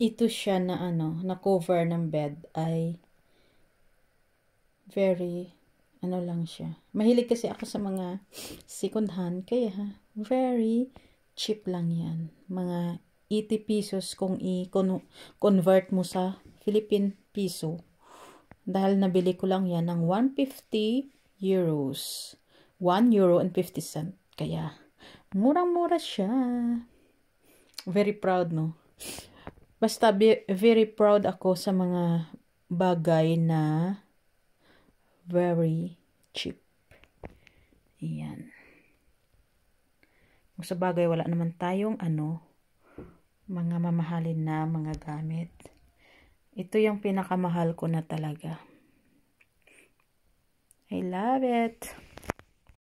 ito siya na ano, na cover ng bed ay very ano lang siya. Mahilig kasi ako sa mga second hand kaya very cheap lang 'yan. Mga 80 pesos kung i-convert mo sa Philippine peso. Dahil nabili ko lang 'yan ng 150 euros. 1 euro and 50 cent. Kaya murang-mura siya. Very proud no. Basta be, very proud ako sa mga bagay na very cheap. Ayan. Kung sa bagay, wala naman tayong ano, mga mamahalin na mga gamit. Ito yung pinakamahal ko na talaga. I love it.